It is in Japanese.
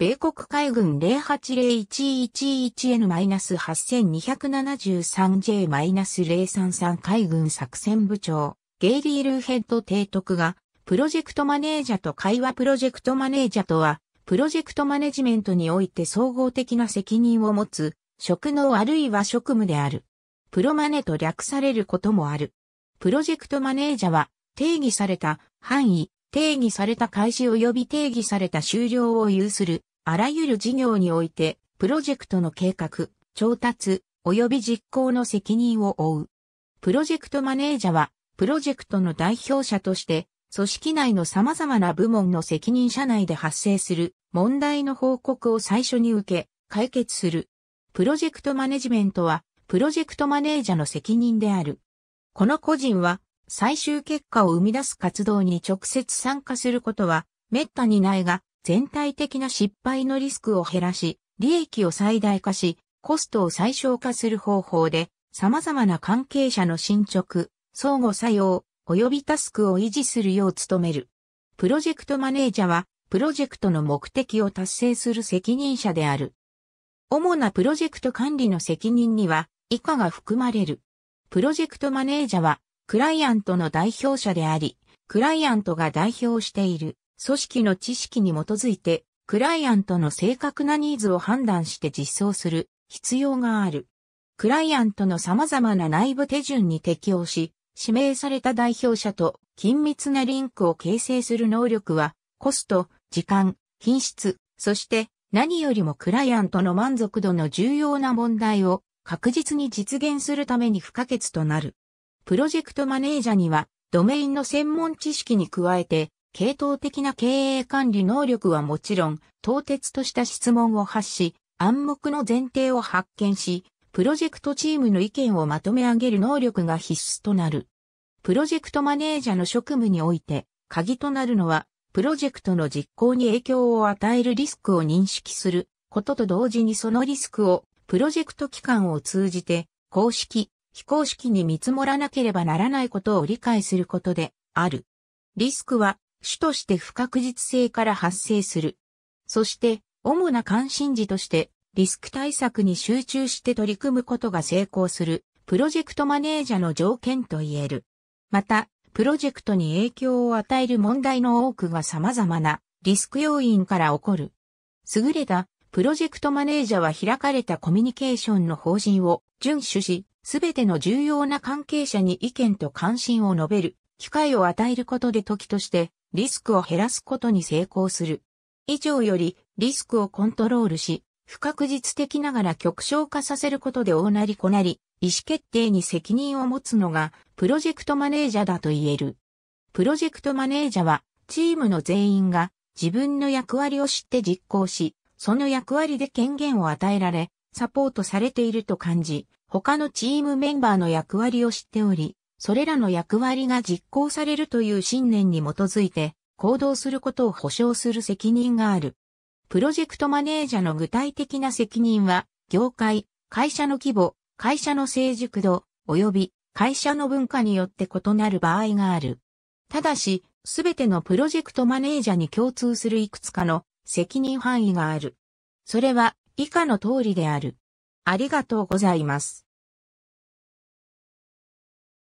米国海軍 080111N-8273J-033 海軍作戦部長、ゲイリー・ルーヘッド提督が、プロジェクトマネージャーと会話プロジェクトマネージャーとは、プロジェクトマネジメントにおいて総合的な責任を持つ、職能あるいは職務である。プロマネと略されることもある。プロジェクトマネージャーは、定義された範囲、定義された開始及び定義された終了を有するあらゆる事業において、プロジェクトの計画、調達、及び実行の責任を負う。プロジェクトマネージャーは、プロジェクトの代表者として、組織内の様々な部門の責任者内で発生する問題の報告を最初に受け、解決する。プロジェクトマネジメントは、プロジェクトマネージャーの責任である。この個人は、最終結果を生み出す活動に直接参加することは、滅多にないが、全体的な失敗のリスクを減らし、利益を最大化し、コストを最小化する方法で、様々な関係者の進捗、相互作用、及びタスクを維持するよう努める。プロジェクトマネージャーは、プロジェクトの目的を達成する責任者である。主なプロジェクト管理の責任には、以下が含まれる。プロジェクトマネージャーは、クライアントの代表者であり、クライアントが代表している組織の知識に基づいて、クライアントの正確なニーズを判断して実装する必要がある。クライアントの様々な内部手順に適応し、指名された代表者と緊密なリンクを形成する能力は、コスト、時間、品質、そして何よりもクライアントの満足度の重要な問題を確実に実現するために不可欠となる。プロジェクトマネージャーには、ドメインの専門知識に加えて、系統的な経営管理能力はもちろん、唐鉄とした質問を発し、暗黙の前提を発見し、プロジェクトチームの意見をまとめ上げる能力が必須となる。プロジェクトマネージャーの職務において、鍵となるのは、プロジェクトの実行に影響を与えるリスクを認識することと同時にそのリスクをプロジェクト機関を通じて公式、非公式に見積もらなければならないことを理解することである。リスクは主として不確実性から発生する。そして、主な関心事として、リスク対策に集中して取り組むことが成功する、プロジェクトマネージャーの条件と言える。また、プロジェクトに影響を与える問題の多くが様々なリスク要因から起こる。優れたプロジェクトマネージャーは開かれたコミュニケーションの方針を遵守し、すべての重要な関係者に意見と関心を述べる機会を与えることで時としてリスクを減らすことに成功する。以上より、リスクをコントロールし、不確実的ながら極小化させることで大なりこなり、意思決定に責任を持つのが、プロジェクトマネージャーだと言える。プロジェクトマネージャーは、チームの全員が自分の役割を知って実行し、その役割で権限を与えられ、サポートされていると感じ、他のチームメンバーの役割を知っており、それらの役割が実行されるという信念に基づいて行動することを保証する責任がある。プロジェクトマネージャーの具体的な責任は、業界、会社の規模、会社の成熟度、及び会社の文化によって異なる場合がある。ただし、すべてのプロジェクトマネージャーに共通するいくつかの責任範囲がある。それは以下の通りである。ありがとうございます。